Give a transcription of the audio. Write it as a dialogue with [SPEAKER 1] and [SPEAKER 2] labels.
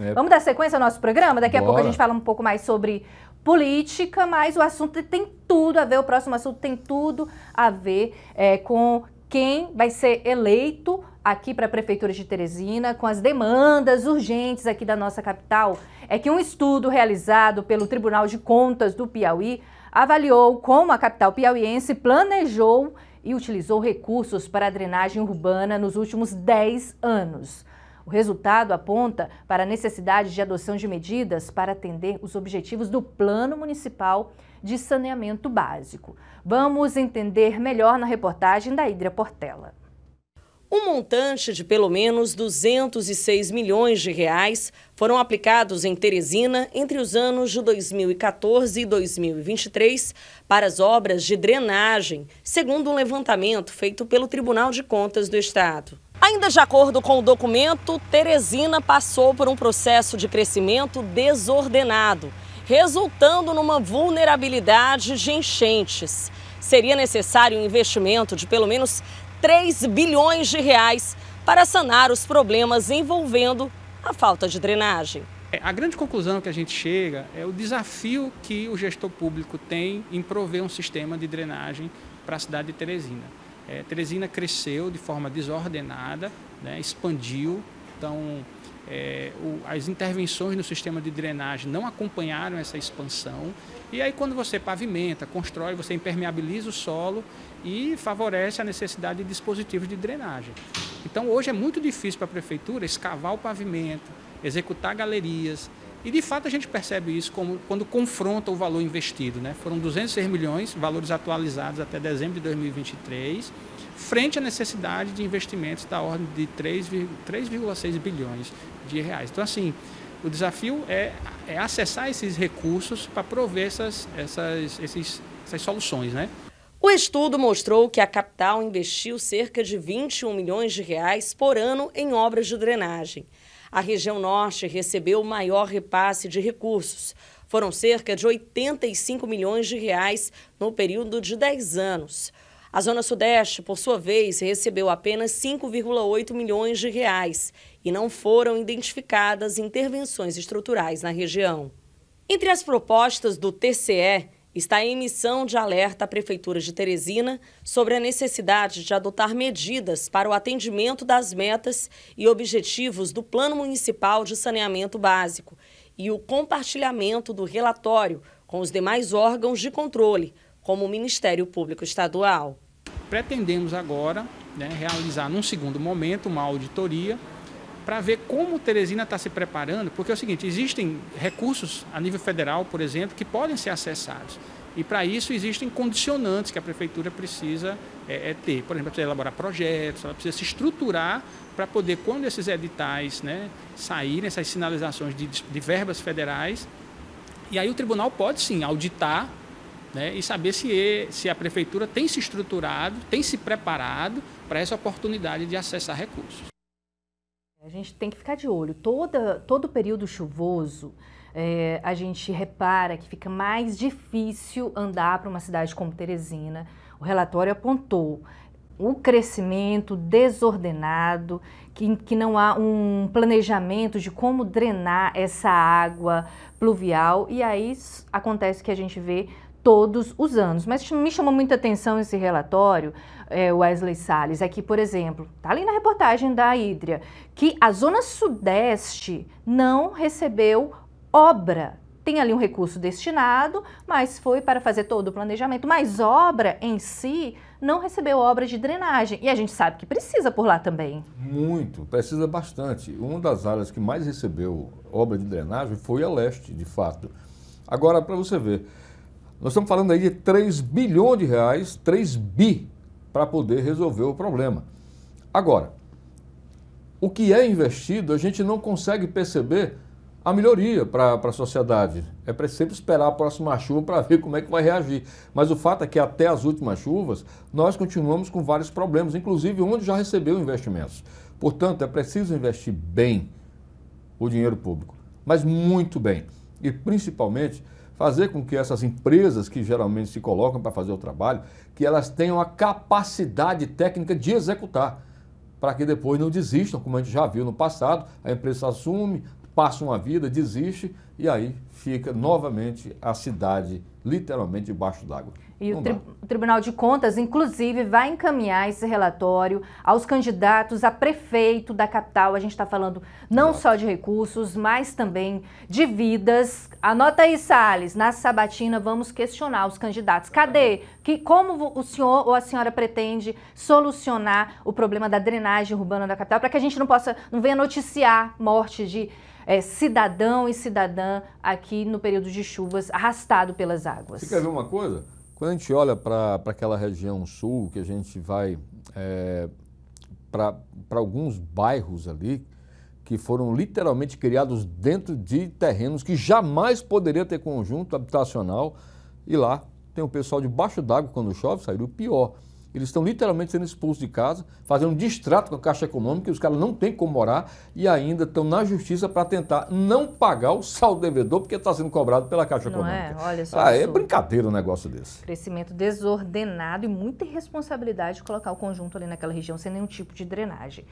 [SPEAKER 1] É. Vamos dar sequência ao nosso programa? Daqui Bora. a pouco a gente fala um pouco mais sobre política, mas o assunto tem tudo a ver, o próximo assunto tem tudo a ver é, com quem vai ser eleito aqui para a Prefeitura de Teresina, com as demandas urgentes aqui da nossa capital. É que um estudo realizado pelo Tribunal de Contas do Piauí avaliou como a capital piauiense planejou e utilizou recursos para a drenagem urbana nos últimos 10 anos. O resultado aponta para a necessidade de adoção de medidas para atender os objetivos do Plano Municipal de Saneamento Básico. Vamos entender melhor na reportagem da Hidra Portela.
[SPEAKER 2] Um montante de pelo menos 206 milhões de reais foram aplicados em Teresina entre os anos de 2014 e 2023 para as obras de drenagem, segundo um levantamento feito pelo Tribunal de Contas do Estado. Ainda de acordo com o documento, Teresina passou por um processo de crescimento desordenado, resultando numa vulnerabilidade de enchentes. Seria necessário um investimento de pelo menos 3 bilhões de reais para sanar os problemas envolvendo a falta de drenagem. É,
[SPEAKER 3] a grande conclusão que a gente chega é o desafio que o gestor público tem em prover um sistema de drenagem para a cidade de Teresina. É, Teresina cresceu de forma desordenada, né, expandiu, então é, o, as intervenções no sistema de drenagem não acompanharam essa expansão. E aí, quando você pavimenta, constrói, você impermeabiliza o solo e favorece a necessidade de dispositivos de drenagem. Então, hoje é muito difícil para a prefeitura escavar o pavimento, executar galerias, e de fato a gente percebe isso como, quando confronta o valor investido. Né? Foram 206 milhões, valores atualizados até dezembro de 2023, frente à necessidade de investimentos da ordem de 3,6 bilhões de reais. Então, assim, o desafio é, é acessar esses recursos para prover essas, essas,
[SPEAKER 2] esses, essas soluções. Né? O estudo mostrou que a capital investiu cerca de 21 milhões de reais por ano em obras de drenagem a região norte recebeu o maior repasse de recursos. Foram cerca de 85 milhões de reais no período de 10 anos. A Zona Sudeste, por sua vez, recebeu apenas 5,8 milhões de reais e não foram identificadas intervenções estruturais na região. Entre as propostas do TCE, está em emissão de alerta à Prefeitura de Teresina sobre a necessidade de adotar medidas para o atendimento das metas e objetivos do Plano Municipal de Saneamento Básico e o compartilhamento do relatório com os demais órgãos de controle, como o Ministério Público Estadual. Pretendemos agora né,
[SPEAKER 3] realizar, num segundo momento, uma auditoria para ver como Teresina está se preparando, porque é o seguinte: existem recursos a nível federal, por exemplo, que podem ser acessados. E para isso existem condicionantes que a prefeitura precisa é, é, ter. Por exemplo, ela precisa elaborar projetos, ela precisa se estruturar para poder, quando esses editais né, saírem, essas sinalizações de, de verbas federais, e aí o tribunal pode sim auditar né, e saber se, é, se a prefeitura tem se estruturado, tem se preparado para essa oportunidade de acessar recursos.
[SPEAKER 1] A gente tem que ficar de olho. Toda, todo período chuvoso, é, a gente repara que fica mais difícil andar para uma cidade como Teresina. O relatório apontou o crescimento desordenado, que, que não há um planejamento de como drenar essa água pluvial, e aí acontece que a gente vê todos os anos. Mas me chamou muita atenção esse relatório, é, Wesley Salles, é que, por exemplo, tá ali na reportagem da Hídria, que a Zona Sudeste não recebeu obra. Tem ali um recurso destinado, mas foi para fazer todo o planejamento. Mas obra em si não recebeu obra de drenagem. E a gente sabe que precisa por lá também.
[SPEAKER 4] Muito, precisa bastante. Uma das áreas que mais recebeu obra de drenagem foi a leste, de fato. Agora, para você ver, nós estamos falando aí de 3 bilhões de reais, 3 bi, para poder resolver o problema. Agora, o que é investido, a gente não consegue perceber a melhoria para a sociedade. É sempre esperar a próxima chuva para ver como é que vai reagir. Mas o fato é que até as últimas chuvas, nós continuamos com vários problemas, inclusive onde já recebeu investimentos. Portanto, é preciso investir bem o dinheiro público, mas muito bem. E principalmente fazer com que essas empresas que geralmente se colocam para fazer o trabalho, que elas tenham a capacidade técnica de executar, para que depois não desistam, como a gente já viu no passado, a empresa assume, passa uma vida, desiste e aí fica novamente a cidade literalmente debaixo
[SPEAKER 1] d'água. E o, tri o, Tribunal de Contas, inclusive, vai encaminhar esse relatório aos candidatos a prefeito da capital. A gente está falando não Nossa. só de recursos, mas também de vidas. Anota aí, Salles, na sabatina vamos questionar os candidatos. Cadê? Que, como o senhor ou a senhora pretende solucionar o problema da drenagem urbana da capital para que a gente não possa, não venha noticiar morte de é, cidadão e cidadã aqui no período de chuvas, arrastado pelas águas. Você quer ver uma
[SPEAKER 4] coisa? Quando a gente olha para aquela região sul, que a gente vai é, para alguns bairros ali, que foram literalmente criados dentro de terrenos que jamais poderia ter conjunto habitacional, e lá tem o pessoal debaixo d'água quando chove, saiu pior. Eles estão literalmente sendo expulsos de casa, fazendo um distrato com a Caixa Econômica, e os caras não têm como morar e ainda estão na justiça para tentar não pagar o saldo devedor, porque está sendo cobrado pela Caixa não é? Econômica. É? Olha só. Ah, é brincadeira um negócio desse.
[SPEAKER 1] Crescimento desordenado e muita irresponsabilidade de colocar o conjunto ali naquela região sem nenhum tipo de drenagem.